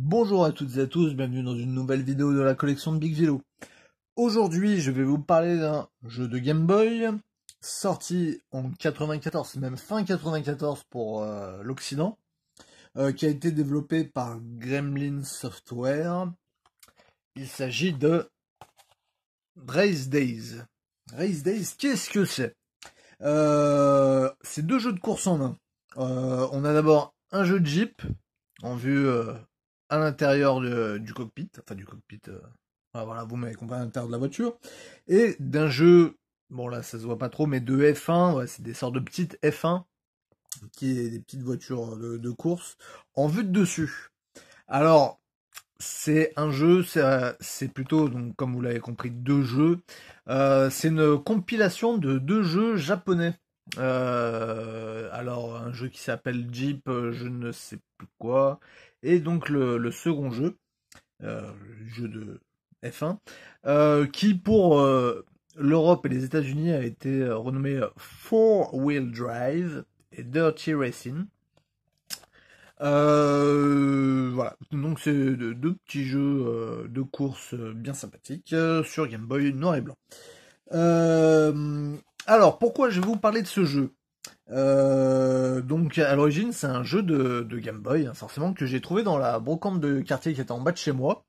Bonjour à toutes et à tous, bienvenue dans une nouvelle vidéo de la collection de Big Velo. Aujourd'hui, je vais vous parler d'un jeu de Game Boy sorti en 94, même fin 94 pour euh, l'Occident, euh, qui a été développé par Gremlin Software. Il s'agit de Race Days. Race Days, qu'est-ce que c'est euh, C'est deux jeux de course en main. on a d'abord un jeu de Jeep en vue à l'intérieur du cockpit, enfin du cockpit, euh, ah, voilà, vous m'avez compris à l'intérieur de la voiture, et d'un jeu, bon là ça se voit pas trop, mais de F1, c'est des sortes de petites F1, qui est des petites voitures euh, de, course, en vue de dessus. Alors, c'est un jeu, c'est euh, plutôt, donc, comme vous l'avez compris, deux jeux. c'est une compilation de deux jeux japonais. Euh, alors un jeu qui s'appelle Jeep, euh, je ne sais plus quoi. Et donc le, second jeu, euh, jeu de F1, euh, qui pour l'Europe et les États-Unis a été renommé Four Wheel Drive et Dirty Racing. voilà, donc c'est deux, petits jeux de course bien sympathiques sur Game Boy noir et blanc. Alors, pourquoi je vais vous parler de ce jeu euh, donc à l'origine c'est un jeu de, Game Boy hein, forcément que j'ai trouvé dans la brocante de quartier qui était en bas de chez moi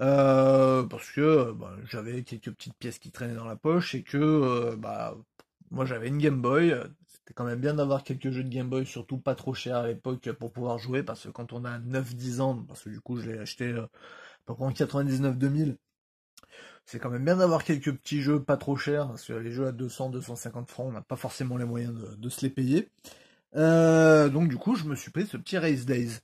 euh, parce que euh, bah, j'avais quelques petites pièces qui traînaient dans la poche et que bah moi j'avais une Game Boy c'était quand même bien d'avoir quelques jeux de Game Boy surtout pas trop cher à l'époque pour pouvoir jouer parce que quand on a 9-10 ans parce que du coup je l'ai acheté à en 99-2000 c'est quand même bien d'avoir quelques petits jeux pas trop chers, parce que les jeux à 200, 250 francs, on n'a pas forcément les moyens de, se les payer. Euh, donc du coup, je me suis pris ce petit Race Days.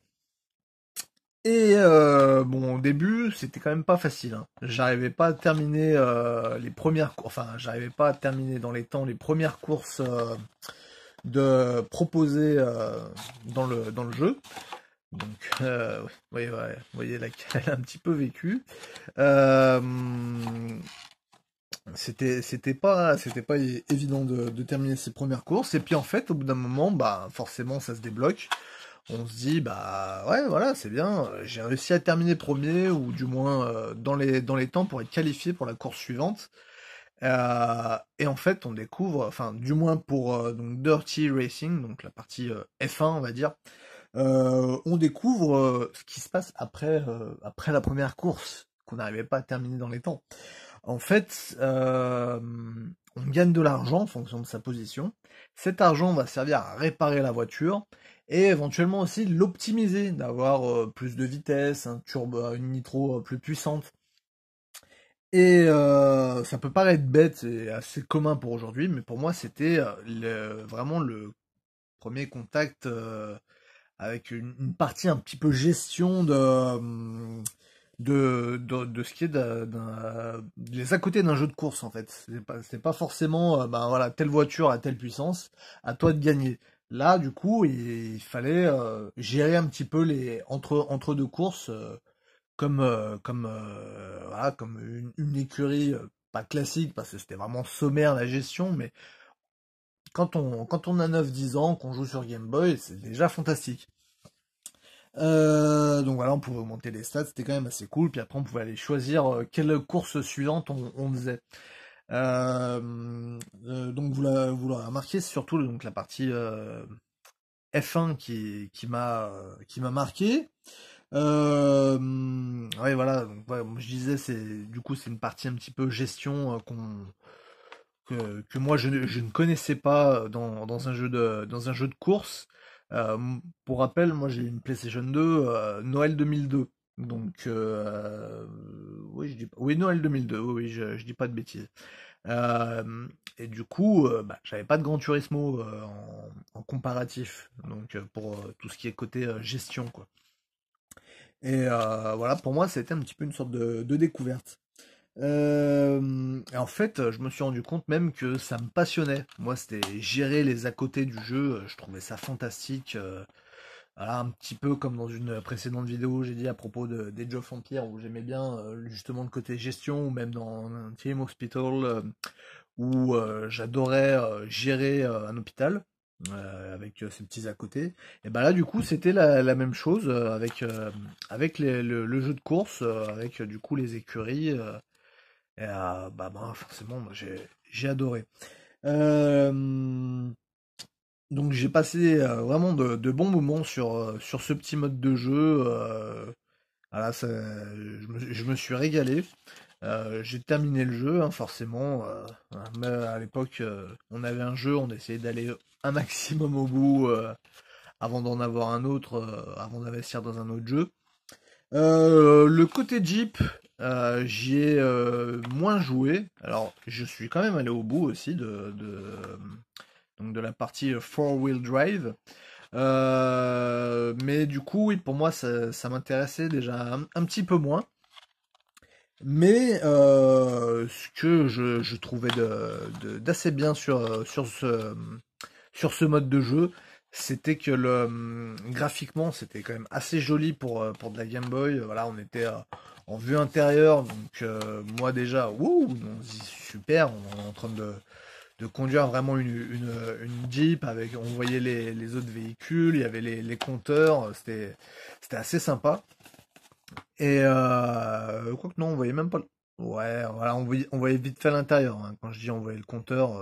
Et euh, bon, au début, c'était quand même pas facile. Hein. J'arrivais pas à terminer euh, les premières, enfin, j'arrivais pas à terminer dans les temps les premières courses de proposées dans, le, dans le jeu. Donc, euh, vous voyez, là, elle a un petit peu vécu. Euh, c'était c'était pas c'était pas évident de, terminer ses premières courses et puis en fait au bout d'un moment bah forcément ça se débloque on se dit bah ouais voilà c'est bien j'ai réussi à terminer premier ou du moins euh, dans les dans les temps pour être qualifié pour la course suivante et en fait on découvre enfin du moins pour donc Dirty Racing donc la partie F1 on va dire euh, on découvre euh, ce qui se passe après, euh, après la première course qu'on n'arrivait pas à terminer dans les temps. En fait, on gagne de l'argent en fonction de sa position. Cet argent va servir à réparer la voiture et éventuellement aussi l'optimiser, d'avoir plus de vitesse, un turbo, une nitro plus puissante. Et ça peut paraître bête et assez commun pour aujourd'hui, mais pour moi c'était vraiment le premier contact avec une, partie un petit peu gestion de hum, de, de, ce qui est les à côté d'un jeu de course en fait. C'est pas pas forcément ben voilà telle voiture à telle puissance, à toi de gagner. Là du coup il, fallait euh, gérer un petit peu les entre entre deux courses euh, comme comme voilà comme une, une écurie pas classique parce que c'était vraiment sommaire la gestion mais quand on, quand on a 9-10 ans, qu'on joue sur Game Boy, c'est déjà fantastique. Euh, donc voilà, on pouvait augmenter les stats, c'était quand même assez cool. Puis après, on pouvait aller choisir euh, quelle course suivante on, faisait. Euh, donc vous l'aurez remarqué, c'est surtout donc, la partie F1 qui, qui m'a marqué. ouais voilà, je disais c'est du coup c'est une partie un petit peu gestion qu'on que, moi je ne, connaissais pas dans, un jeu de, dans un jeu de course. Euh, pour rappel, moi j'ai une PlayStation 2 euh, Noël 2002. Donc, euh, oui, je oui, Noël 2002, oui, je, je dis pas de bêtises. et du coup, bah, j'avais pas de grand Turismo en, comparatif, donc pour tout ce qui est côté gestion, quoi. Et voilà, pour moi, c'était un petit peu une sorte de découverte. Euh, en fait, je me suis rendu compte même que ça me passionnait. Moi, c'était gérer les à côté du jeu. Euh, je trouvais ça fantastique. Euh, un petit peu comme dans une précédente vidéo, j'ai dit à propos de, des jobs Empire où j'aimais bien justement le côté gestion ou même dans un Team Hospital où j'adorais gérer un hôpital. avec ses petits à côté. Et ben là, du coup, c'était la, même chose avec avec le, le, jeu de course, avec du coup les écuries. Et, euh, bah, bah, forcément, moi, j'ai adoré. donc j'ai passé euh, vraiment de, bons moments sur, euh, sur ce petit mode de jeu. voilà, je, me, suis régalé. j'ai terminé le jeu, hein, forcément. mais à l'époque, on avait un jeu, on essayait d'aller un maximum au bout avant d'en avoir un autre, avant d'investir dans un autre jeu. le côté Jeep, euh, j'y ai euh, moins joué. Alors, je suis quand même allé au bout aussi de, la partie four-wheel drive. Euh, mais du coup, oui, pour moi, ça, m'intéressait déjà un, petit peu moins. Mais ce que je, trouvais d'assez bien sur, sur, ce, sur ce mode de jeu, c'était que le graphiquement c'était quand même assez joli pour pour de la Game Boy voilà on était vue intérieure. Donc euh, moi déjà, wouh super, on est en train de, de conduire vraiment une, une, Jeep avec, on voyait les, les, autres véhicules, il y avait les, compteurs, c'était c'était assez sympa. Et euh, quoi que non, on voyait même pas. Ouais, voilà, on voyait, on voyait vite fait l'intérieur. Hein. Quand je dis on voyait le compteur,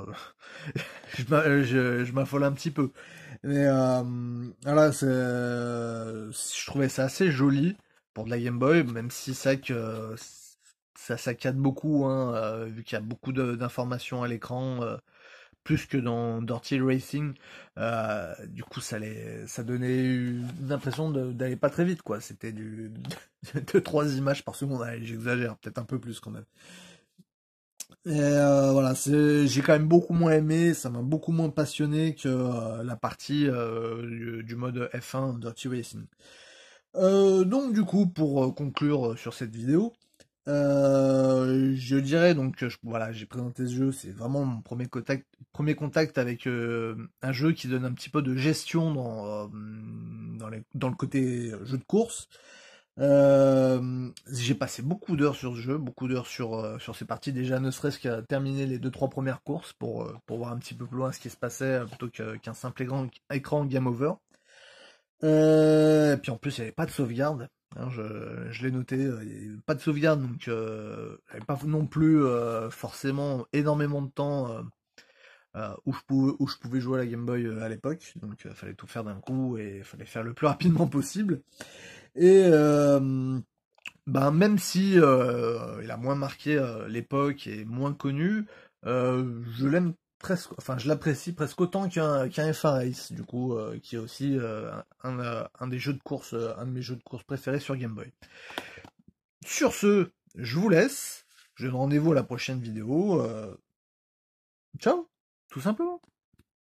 euh, je m'affole un petit peu. Mais euh, voilà, je trouvais ça assez joli pour de la Game Boy, même si c'est que euh, ça saccade beaucoup, hein, euh, vu qu'il y a beaucoup d'informations à l'écran euh, plus que dans Dirty Racing. du coup, ça, ça donnait l'impression d'aller pas très vite, quoi. C'était du deux trois images par seconde. J'exagère, peut-être un peu plus quand même. Et j'ai quand même beaucoup moins aimé, ça m'a beaucoup moins passionné que la partie du, du, mode F1 Dirty Racing. Euh, donc du coup, pour euh, conclure euh, sur cette vidéo, je dirais donc voilà, j'ai présenté ce jeu, c'est vraiment mon premier contact, premier contact avec un jeu qui donne un petit peu de gestion dans dans, le côté jeu de course. j'ai passé beaucoup d'heures sur ce jeu, beaucoup d'heures sur sur ces parties déjà, ne serait-ce qu'à terminer les deux trois premières courses pour voir un petit peu plus loin ce qui se passait plutôt qu'un simple écran game over et euh, puis en plus, il n'y avait pas de sauvegarde. Hein, je, l'ai noté, euh, pas de sauvegarde, donc n'y euh, avait pas non plus forcément énormément de temps où, je pouvais, où je pouvais jouer à la Game Boy à l'époque. Donc il fallait tout faire d'un coup et fallait faire le plus rapidement possible. Et ben, même si il a moins marqué l'époque et moins connu, je l'aime presque, enfin, je l'apprécie presque autant qu'un qu f du coup, euh, qui est aussi euh, un, un, des jeux de course, euh, un de mes jeux de course préférés sur Game Boy. Sur ce, je vous laisse. Je donne rendez-vous à la prochaine vidéo. ciao, tout simplement.